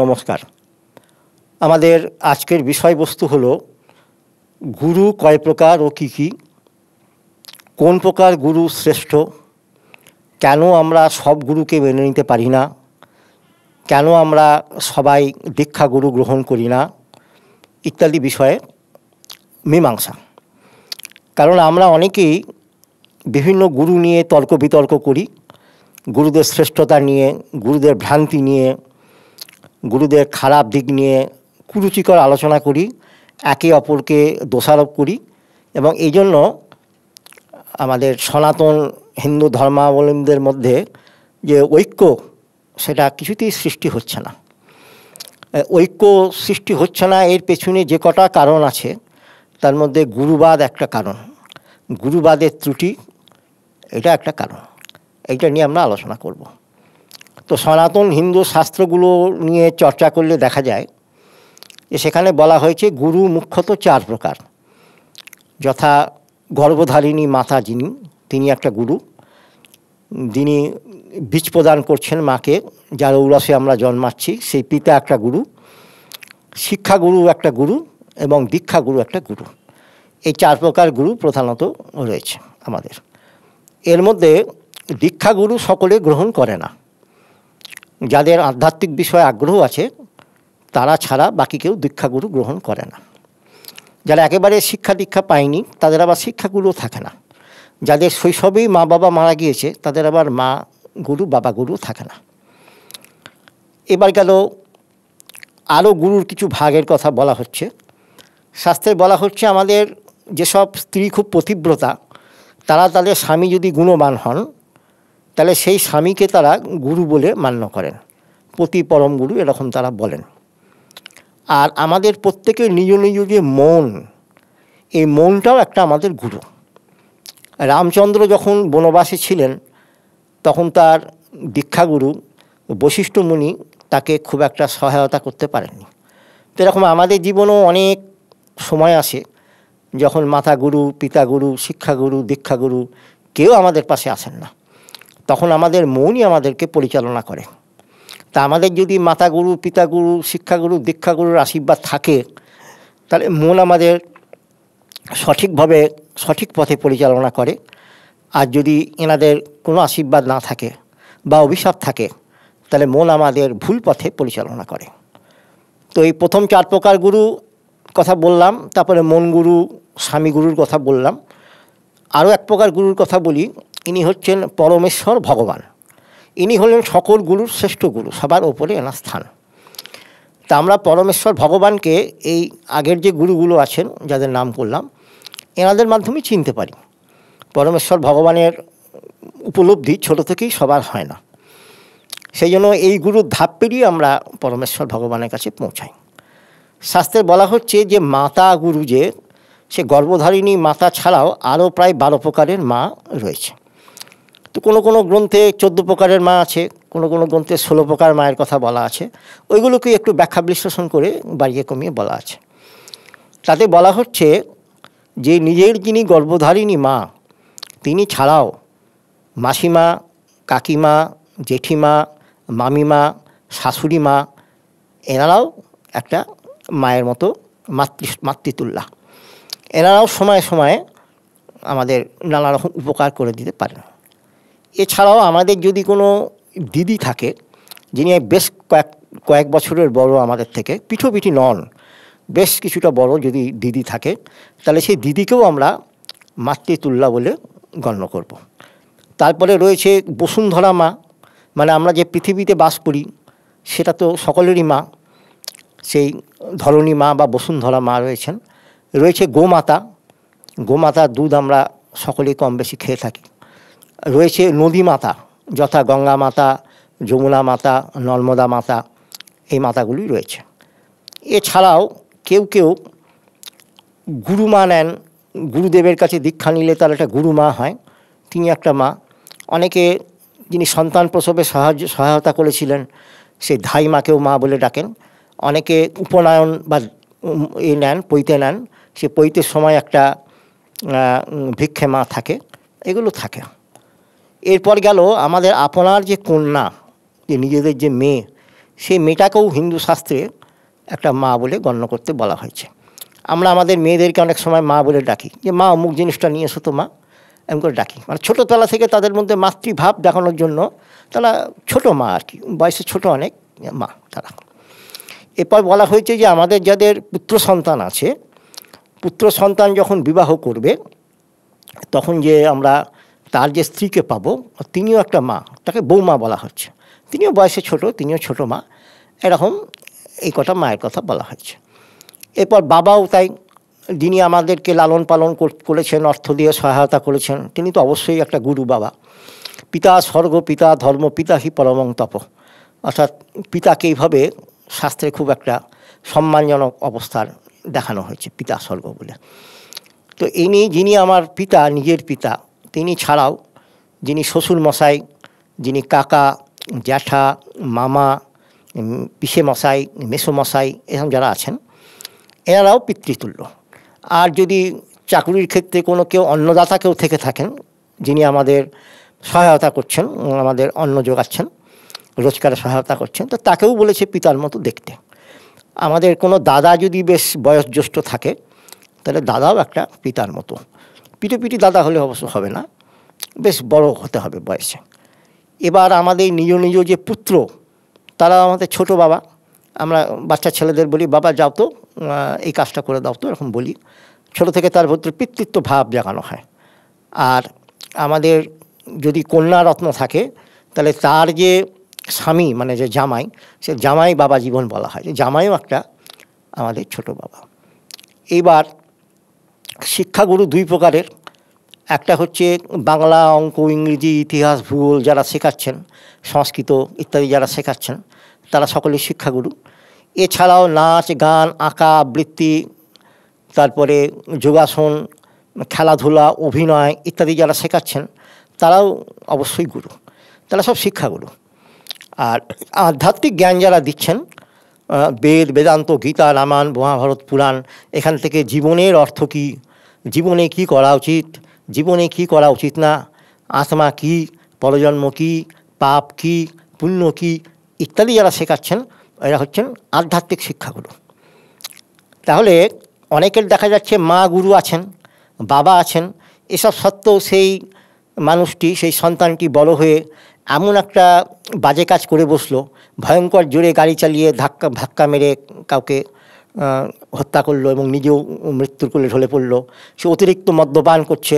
নমস্কার আমাদের আজকের বিষয়বস্তু হলো গুরু কয় প্রকার ও কী কী কোন প্রকার গুরু শ্রেষ্ঠ কেন আমরা সব গুরুকে মেনে নিতে পারি না কেন আমরা সবাই দীক্ষা গুরু গ্রহণ করি না ইত্যাদি বিষয়ে মীমাংসা কারণ আমরা অনেকেই বিভিন্ন গুরু নিয়ে তর্ক বিতর্ক করি গুরুদের শ্রেষ্ঠতা নিয়ে গুরুদের ভ্রান্তি নিয়ে গুরুদের খারাপ দিক নিয়ে কুরুচিকর আলোচনা করি একে অপরকে দোষারোপ করি এবং এই জন্য আমাদের সনাতন হিন্দু ধর্মাবলম্বীদের মধ্যে যে ঐক্য সেটা কিছুতেই সৃষ্টি হচ্ছে না ঐক্য সৃষ্টি হচ্ছে না এর পেছনে যে কটা কারণ আছে তার মধ্যে গুরুবাদ একটা কারণ গুরুবাদের ত্রুটি এটা একটা কারণ এইটা নিয়ে আমরা আলোচনা করবো তো সনাতন হিন্দু শাস্ত্রগুলো নিয়ে চর্চা করলে দেখা যায় যে সেখানে বলা হয়েছে গুরু মুখ্যত চার প্রকার যথা গর্ভধারিণী মাতা যিনি তিনি একটা গুরু যিনি বীজ প্রদান করছেন মাকে যার উল্লাসে আমরা জন্মাচ্ছি সেই পিতা একটা গুরু শিক্ষাগুরু একটা গুরু এবং দীক্ষাগুরু একটা গুরু এই চার প্রকার গুরু প্রধানত রয়েছে আমাদের এর মধ্যে দীক্ষাগুরু সকলে গ্রহণ করে না যাদের আধ্যাত্মিক বিষয়ে আগ্রহ আছে তারা ছাড়া বাকি কেউ দীক্ষাগুরু গ্রহণ করে না যারা একেবারে শিক্ষা দীক্ষা পায়নি তাদের আবার শিক্ষাগুরুও থাকে না যাদের শৈশবেই মা বাবা মারা গিয়েছে তাদের আবার মা গুরু বাবা গুরু থাকে না এবার গেল আরও গুরুর কিছু ভাগের কথা বলা হচ্ছে শাস্ত্রে বলা হচ্ছে আমাদের যেসব স্ত্রী খুব পতিব্রতা তারা তাদের স্বামী যদি গুণবান হন তাহলে সেই স্বামীকে তারা গুরু বলে মান্য করেন প্রতি পরম গুরু এরকম তারা বলেন আর আমাদের প্রত্যেকের নিজ নিজ যে মন এই মনটাও একটা আমাদের গুরু রামচন্দ্র যখন বনবাসে ছিলেন তখন তার দীক্ষাগুরু বশিষ্ঠ মুনি তাকে খুব একটা সহায়তা করতে পারেননি তো এরকম আমাদের জীবনেও অনেক সময় আসে যখন মাতা গুরু পিতা গুরু শিক্ষাগুরু দীক্ষাগুরু কেউ আমাদের পাশে আসেন না তখন আমাদের মনই আমাদেরকে পরিচালনা করে তা আমাদের যদি মাতাগুরু পিতাগুরু শিক্ষাগুরু দীক্ষাগুরুর আশীর্বাদ থাকে তাহলে মন আমাদের সঠিকভাবে সঠিক পথে পরিচালনা করে আর যদি এনাদের কোনো আশীর্বাদ না থাকে বা অভিশাপ থাকে তাহলে মন আমাদের ভুল পথে পরিচালনা করে তো এই প্রথম চার প্রকার গুরু কথা বললাম তারপরে মন গুরু স্বামী গুরুর কথা বললাম আরও এক প্রকার গুরুর কথা বলি ইনি হচ্ছেন পরমেশ্বর ভগবান ইনি হলেন সকল গুরুর শ্রেষ্ঠ গুরু সবার ওপরে এনার স্থান তা আমরা পরমেশ্বর ভগবানকে এই আগের যে গুরুগুলো আছেন যাদের নাম করলাম এনাদের মাধ্যমে চিনতে পারি পরমেশ্বর ভগবানের উপলব্ধি ছোট থেকেই সবার হয় না সেই জন্য এই গুরুর ধাপ পেরিয়ে আমরা পরমেশ্বর ভগবানের কাছে পৌঁছাই শাস্ত্রে বলা হচ্ছে যে মাতা গুরু যে সে গর্ভধারিণী মাতা ছাড়াও আরও প্রায় বারো প্রকারের মা রয়েছে তো কোনো কোনো গ্রন্থে চোদ্দ প্রকারের মা আছে কোনো কোনো গ্রন্থে ষোলো প্রকার মায়ের কথা বলা আছে ওইগুলোকে একটু ব্যাখ্যা বিশ্লেষণ করে বাড়িয়ে কমিয়ে বলা আছে তাতে বলা হচ্ছে যে নিজের যিনি গর্ভধারিণী মা তিনি ছাড়াও মাসিমা কাকিমা জেঠিমা মামিমা শাশুড়ি মা এনারাও একটা মায়ের মতো মাতৃ মাতৃতুল্লা এনারাও সময়ে সময়ে আমাদের নানা রকম উপকার করে দিতে পারেন এছাড়াও আমাদের যদি কোনো দিদি থাকে যিনি বেশ কয়েক কয়েক বছরের বড় আমাদের থেকে পিঠোপিঠি নন বেশ কিছুটা বড় যদি দিদি থাকে তাহলে সেই দিদিকেও আমরা মাতৃতুল্লা বলে গণ্য করব। তারপরে রয়েছে বসুন্ধরা মা মানে আমরা যে পৃথিবীতে বাস করি সেটা তো সকলেরই মা সেই ধরণী মা বা বসুন্ধরা মা রয়েছেন রয়েছে গোমাতা গোমাতা দুধ আমরা সকলেই কম বেশি খেয়ে থাকি রয়েছে নদী মাতা যথা গঙ্গা মাতা যমুনা মাতা নর্মদা মাতা এই মাতাগুলি রয়েছে এছাড়াও কেউ কেউ গুরুমা নেন গুরুদেবের কাছে দীক্ষা নিলে তার একটা গুরু মা হয় তিনি একটা মা অনেকে যিনি সন্তান প্রসবে সাহায্য সহায়তা করেছিলেন সেই ধাই মাকেও মা বলে ডাকেন অনেকে উপনয়ন বা এ নেন পৈতে নেন সে পৈতের সময় একটা ভিক্ষে মা থাকে এগুলো থাকে এরপর গেল আমাদের আপনার যে কন্যা যে নিজেদের যে মেয়ে সেই মেয়েটাকেও হিন্দু শাস্ত্রে একটা মা বলে গণ্য করতে বলা হয়েছে আমরা আমাদের মেয়েদেরকে অনেক সময় মা বলে ডাকি যে মা অমুক জিনিসটা নিয়ে এসো তো মা এমন করে ডাকি মানে ছোটোবেলা থেকে তাদের মধ্যে মাতৃভাব দেখানোর জন্য তারা ছোট মা আর কি বয়সে ছোট অনেক মা তারা এরপর বলা হয়েছে যে আমাদের যাদের পুত্র সন্তান আছে পুত্র সন্তান যখন বিবাহ করবে তখন যে আমরা তার যে স্ত্রীকে পাবো তিনিও একটা মা তাকে বৌমা বলা হচ্ছে তিনিও বয়সে ছোট তিনিও ছোট মা এরকম এই কথা মায়ের কথা বলা হচ্ছে এরপর বাবাও তাই যিনি আমাদেরকে লালন পালন করেছেন অর্থ দিয়ে সহায়তা করেছেন তিনি তো অবশ্যই একটা গুরু বাবা পিতা স্বর্গ পিতা ধর্ম পিতা হি পরমং তপ অর্থাৎ পিতাকে এইভাবে শাস্ত্রে খুব একটা সম্মানজনক অবস্থার দেখানো হয়েছে পিতা স্বর্গ বলে তো ইনি যিনি আমার পিতা নিজের পিতা তিনি ছাড়াও যিনি শ্বশুর মশাই যিনি কাকা জ্যাঠা মামা পিসে মশাই মেসো মশাই এরকম যারা আছেন এনারাও পিতৃতুল্য আর যদি চাকুরির ক্ষেত্রে কোনো কেউ অন্নদাতা কেউ থেকে থাকেন যিনি আমাদের সহায়তা করছেন আমাদের অন্ন যোগাচ্ছেন রোজগারে সহায়তা করছেন তো তাকেও বলেছে পিতার মতো দেখতে আমাদের কোনো দাদা যদি বেশ বয়সজ্যেষ্ঠ থাকে তাহলে দাদাও একটা পিতার মতো পিঠে দাদা হলে অবশ্য হবে না বেশ বড় হতে হবে বয়সে এবার আমাদের নিজ নিজ যে পুত্র তারা আমাদের ছোট বাবা আমরা বাচ্চা ছেলেদের বলি বাবা যাও তো এই কাজটা করে দাও তো এরকম বলি ছোট থেকে তার ভিতরে পিতৃত্ব ভাব জাগানো হয় আর আমাদের যদি কন্যা রত্ন থাকে তাহলে তার যে স্বামী মানে যে জামাই সে জামাই বাবা জীবন বলা হয় জামাইও একটা আমাদের ছোট বাবা এইবার শিক্ষাগুরু দুই প্রকারের একটা হচ্ছে বাংলা অঙ্ক ইংরেজি ইতিহাস ভূগোল যারা শেখাচ্ছেন সংস্কৃত ইত্যাদি যারা শেখাচ্ছেন তারা সকলে শিক্ষাগুরু এছাড়াও নাচ গান আঁকা আবৃত্তি তারপরে যোগাসন খেলাধুলা অভিনয় ইত্যাদি যারা শেখাচ্ছেন তারাও অবশ্যই গুরু তারা সব শিক্ষাগুরু আর আধ্যাত্মিক জ্ঞান যারা দিচ্ছেন বেদ বেদান্ত গীতা রামায়ণ মহাভারত পুরাণ এখান থেকে জীবনের অর্থ কী জীবনে কি করা উচিত জীবনে কি করা উচিত না আত্মা কি পরজন্ম কি পাপ কি পুণ্য কি ইত্যাদি যারা শেখাচ্ছেন এরা হচ্ছেন আধ্যাত্মিক শিক্ষাগুলো তাহলে অনেকের দেখা যাচ্ছে মা গুরু আছেন বাবা আছেন এসব সত্ত্বেও সেই মানুষটি সেই সন্তানটি বড় হয়ে এমন একটা বাজে কাজ করে বসলো ভয়ঙ্কর জোরে গাড়ি চালিয়ে ধাক্কা ধাক্কা মেরে কাউকে হত্যা করলো এবং নিজেও মৃত্যুর কোলে ঢলে পড়লো সে অতিরিক্ত মদ্যপান করছে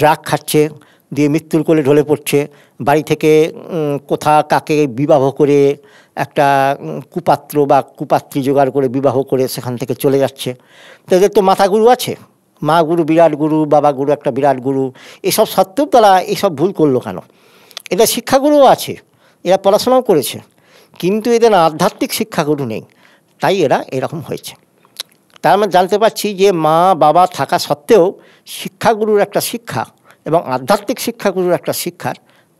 ড্রাগ খাচ্ছে দিয়ে মৃত্যুর কোলে ঢলে পড়ছে বাড়ি থেকে কোথা কাকে বিবাহ করে একটা কুপাত্র বা কুপাত্রী জোগাড় করে বিবাহ করে সেখান থেকে চলে যাচ্ছে তাদের তো মাথা গুরু আছে মা গুরু বিরাট গুরু বাবা গুরু একটা বিরাট গুরু এসব সত্ত্বেও তারা এসব ভুল করলো কেন এদের শিক্ষাগুরুও আছে এরা পড়াশোনাও করেছে কিন্তু এদের আধ্যাত্মিক শিক্ষাগুরু নেই তাই এরা এরকম হয়েছে তার আমরা মানে জানতে পারছি যে মা বাবা থাকা সত্ত্বেও শিক্ষাগুরুর একটা শিক্ষা এবং আধ্যাত্মিক শিক্ষাগুরুর একটা শিক্ষার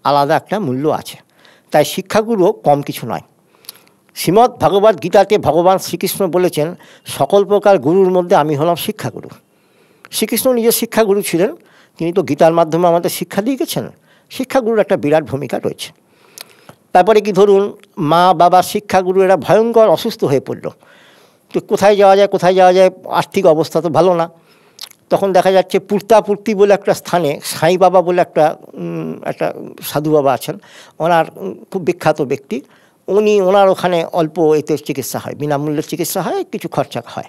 আলাদা একটা মূল্য আছে তাই শিক্ষাগুরুও কম কিছু নয় শ্রীমদ্ ভগবত গীতাতে ভগবান শ্রীকৃষ্ণ বলেছেন সকল প্রকার গুরুর মধ্যে আমি হলাম শিক্ষাগুরু শ্রীকৃষ্ণ নিজের শিক্ষাগুরু ছিলেন তিনি তো গীতার মাধ্যমে আমাদের শিক্ষা দিয়ে গেছেন শিক্ষাগুরুর একটা বিরাট ভূমিকা রয়েছে তারপরে কি ধরুন মা বাবা শিক্ষাগুরু এরা ভয়ঙ্কর অসুস্থ হয়ে পড়ল তো কোথায় যাওয়া যায় কোথায় যাওয়া যায় আর্থিক অবস্থা তো ভালো না তখন দেখা যাচ্ছে পূর্তি বলে একটা স্থানে সাঁই বাবা বলে একটা একটা সাধু বাবা আছেন ওনার খুব বিখ্যাত ব্যক্তি উনি ওনার ওখানে অল্প এতে চিকিৎসা হয় বিনামূল্যে চিকিৎসা হয় কিছু খরচা হয়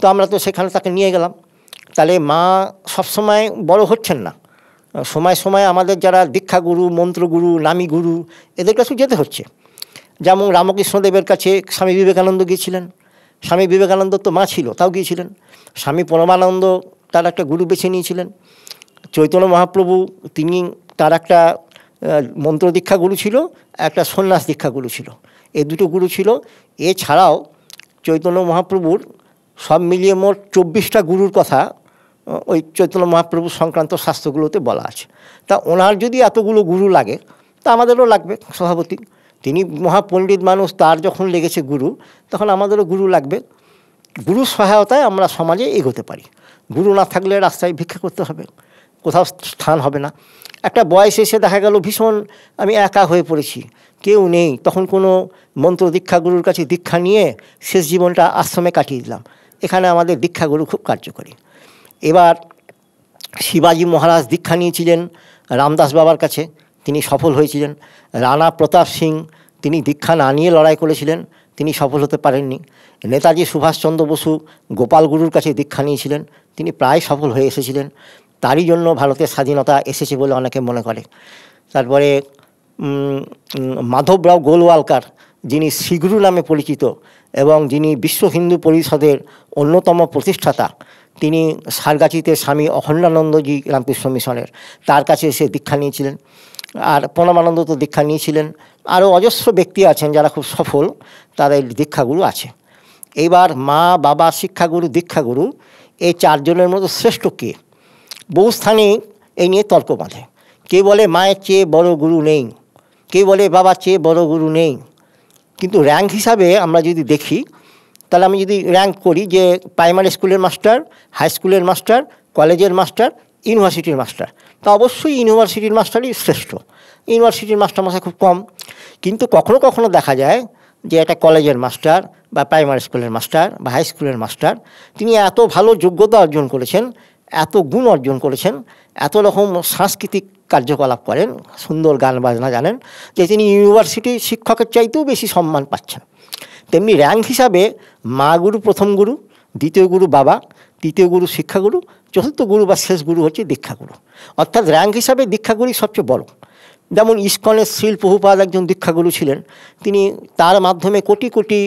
তো আমরা তো সেখানে তাকে নিয়ে গেলাম তাহলে মা সবসময় বড় হচ্ছেন না সময় সময় আমাদের যারা দীক্ষাগুরু মন্ত্রগুরু নামী গুরু এদের কাছেও যেতে হচ্ছে যেমন রামকৃষ্ণদেবের কাছে স্বামী বিবেকানন্দ গিয়েছিলেন স্বামী বিবেকানন্দ তো মা ছিল তাও গিয়েছিলেন স্বামী পরমানন্দ তার একটা গুরু বেছে নিয়েছিলেন চৈতন্য মহাপ্রভু তিনি তার একটা মন্ত্র দীক্ষা গুরু ছিল একটা সন্ন্যাস দীক্ষা গুরু ছিল এই দুটো গুরু ছিল এছাড়াও চৈতন্য মহাপ্রভুর সব মিলিয়ে মোট চব্বিশটা গুরুর কথা ওই চৈতন্য মহাপ্রভু সংক্রান্ত শাস্ত্রগুলোতে বলা আছে তা ওনার যদি এতগুলো গুরু লাগে তা আমাদেরও লাগবে সভাপতি তিনি মহাপণ্ডিত মানুষ তার যখন লেগেছে গুরু তখন আমাদেরও গুরু লাগবে গুরুর সহায়তায় আমরা সমাজে এগোতে পারি গুরু না থাকলে রাস্তায় ভিক্ষা করতে হবে কোথাও স্থান হবে না একটা বয়স এসে দেখা গেল ভীষণ আমি একা হয়ে পড়েছি কেউ নেই তখন কোনো মন্ত্র দীক্ষা গুরুর কাছে দীক্ষা নিয়ে শেষ জীবনটা আশ্রমে কাটিয়ে দিলাম এখানে আমাদের দীক্ষাগুরু খুব কার্যকরী এবার শিবাজি মহারাজ দীক্ষা নিয়েছিলেন রামদাস বাবার কাছে তিনি সফল হয়েছিলেন রানা প্রতাপ সিং তিনি দীক্ষা না নিয়ে লড়াই করেছিলেন তিনি সফল হতে পারেননি নেতাজি সুভাষচন্দ্র বসু গোপাল গুরুর কাছে দীক্ষা নিয়েছিলেন তিনি প্রায় সফল হয়ে এসেছিলেন তারই জন্য ভারতের স্বাধীনতা এসেছে বলে অনেকে মনে করে তারপরে মাধবরাও গোলওয়ালকার যিনি শিগুরু নামে পরিচিত এবং যিনি বিশ্ব হিন্দু পরিষদের অন্যতম প্রতিষ্ঠাতা তিনি সারগাছিতে স্বামী অখণ্ডানন্দজি রামকৃষ্ণ মিশনের তার কাছে এসে দীক্ষা নিয়েছিলেন আর প্রণবানন্দ তো দীক্ষা নিয়েছিলেন আরও অজস্র ব্যক্তি আছেন যারা খুব সফল তাদের দীক্ষাগুরু আছে এইবার মা বাবা শিক্ষাগুরু দীক্ষাগুরু এই চারজনের মতো শ্রেষ্ঠ কে বহু স্থানে এই নিয়ে তর্ক বাঁধে কে বলে মায়ের চেয়ে বড় গুরু নেই কে বলে বাবার চেয়ে বড় গুরু নেই কিন্তু র্যাঙ্ক হিসাবে আমরা যদি দেখি তাহলে আমি যদি র্যাঙ্ক করি যে প্রাইমারি স্কুলের মাস্টার হাই স্কুলের মাস্টার কলেজের মাস্টার ইউনিভার্সিটির মাস্টার তা অবশ্যই ইউনিভার্সিটির মাস্টারই শ্রেষ্ঠ ইউনিভার্সিটির মাস্টার মাসে খুব কম কিন্তু কখনো কখনো দেখা যায় যে একটা কলেজের মাস্টার বা প্রাইমারি স্কুলের মাস্টার বা হাই স্কুলের মাস্টার তিনি এত ভালো যোগ্যতা অর্জন করেছেন এত গুণ অর্জন করেছেন এত রকম সাংস্কৃতিক কার্যকলাপ করেন সুন্দর গান বাজনা জানেন যে তিনি ইউনিভার্সিটি শিক্ষকের চাইতেও বেশি সম্মান পাচ্ছেন তেমনি র্যাঙ্ক হিসাবে মা গুরু প্রথম গুরু দ্বিতীয় গুরু বাবা তৃতীয় গুরু শিক্ষাগুরু চতুর্থ গুরু বা শেষ গুরু হচ্ছে দীক্ষাগুরু অর্থাৎ র্যাঙ্ক হিসাবে দীক্ষাগুরুই সবচেয়ে বড় যেমন ইস্কনের শ্রীল প্রভুপাদ একজন দীক্ষাগুরু ছিলেন তিনি তার মাধ্যমে কোটি কোটি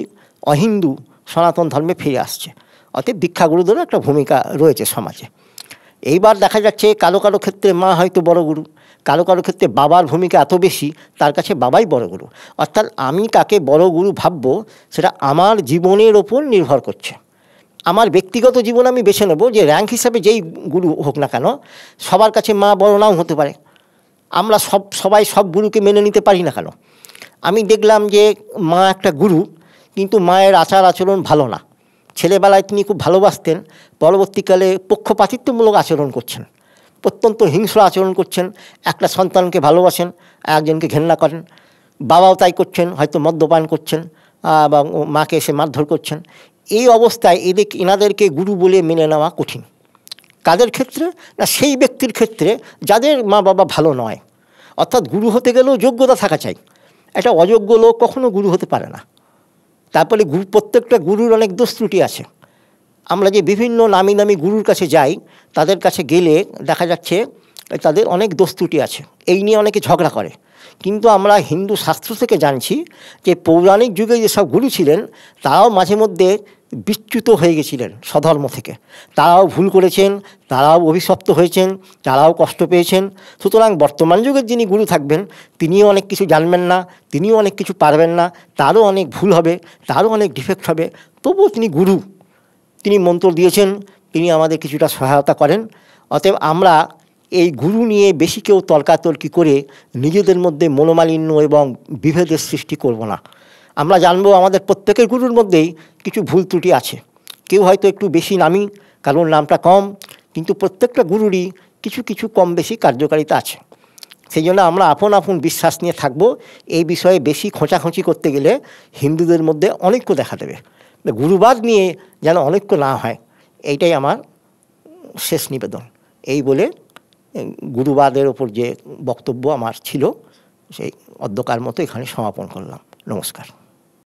অহিন্দু সনাতন ধর্মে ফিরে আসছে অর্থাৎ দীক্ষাগুরুদেরও একটা ভূমিকা রয়েছে সমাজে এইবার দেখা যাচ্ছে কারো কারো ক্ষেত্রে মা হয়তো বড় গুরু কারো কারো ক্ষেত্রে বাবার ভূমিকা এত বেশি তার কাছে বাবাই বড় গুরু অর্থাৎ আমি কাকে বড় গুরু ভাববো সেটা আমার জীবনের ওপর নির্ভর করছে আমার ব্যক্তিগত জীবন আমি বেছে নেব যে র্যাঙ্ক হিসাবে যেই গুরু হোক না কেন সবার কাছে মা বড় নাও হতে পারে আমরা সব সবাই সব গুরুকে মেনে নিতে পারি না কেন আমি দেখলাম যে মা একটা গুরু কিন্তু মায়ের আচার আচরণ ভালো না ছেলেবেলায় তিনি খুব ভালোবাসতেন পরবর্তীকালে পক্ষপাতিত্বমূলক আচরণ করছেন অত্যন্ত হিংস্র আচরণ করছেন একটা সন্তানকে ভালোবাসেন একজনকে ঘেন্না করেন বাবাও তাই করছেন হয়তো মদ্যপান করছেন বা মাকে এসে মারধর করছেন এই অবস্থায় এদের এনাদেরকে গুরু বলে মেনে নেওয়া কঠিন কাদের ক্ষেত্রে না সেই ব্যক্তির ক্ষেত্রে যাদের মা বাবা ভালো নয় অর্থাৎ গুরু হতে গেলেও যোগ্যতা থাকা চাই একটা অযোগ্য লোক কখনও গুরু হতে পারে না তারপরে গুরু প্রত্যেকটা গুরুর অনেক দোষ ত্রুটি আছে আমরা যে বিভিন্ন নামি নামি গুরুর কাছে যাই তাদের কাছে গেলে দেখা যাচ্ছে তাদের অনেক দোষ ত্রুটি আছে এই নিয়ে অনেকে ঝগড়া করে কিন্তু আমরা হিন্দু শাস্ত্র থেকে জানছি যে পৌরাণিক যুগে যেসব গুরু ছিলেন তারাও মাঝে মধ্যে বিচ্যুত হয়ে গেছিলেন স্বধর্ম থেকে তারাও ভুল করেছেন তারাও অভিশপ্ত হয়েছেন তারাও কষ্ট পেয়েছেন সুতরাং বর্তমান যুগের যিনি গুরু থাকবেন তিনিও অনেক কিছু জানবেন না তিনিও অনেক কিছু পারবেন না তারও অনেক ভুল হবে তারও অনেক ডিফেক্ট হবে তবুও তিনি গুরু তিনি মন্ত্র দিয়েছেন তিনি আমাদের কিছুটা সহায়তা করেন অতএব আমরা এই গুরু নিয়ে বেশি কেউ তর্কাতর্কি করে নিজেদের মধ্যে মনোমালিন্য এবং বিভেদের সৃষ্টি করব না আমরা জানবো আমাদের প্রত্যেকের গুরুর মধ্যেই কিছু ভুল ত্রুটি আছে কেউ হয়তো একটু বেশি নামি কারণ নামটা কম কিন্তু প্রত্যেকটা গুরুরই কিছু কিছু কম বেশি কার্যকারিতা আছে সেই জন্য আমরা আপন আপন বিশ্বাস নিয়ে থাকব এই বিষয়ে বেশি খোঁচাখোঁচি করতে গেলে হিন্দুদের মধ্যে অনৈক্য দেখা দেবে গুরুবাদ নিয়ে যেন অনৈক্য না হয় এইটাই আমার শেষ নিবেদন এই বলে গুরুবাদের ওপর যে বক্তব্য আমার ছিল সেই অধ্যকার মতো এখানে সমাপন করলাম নমস্কার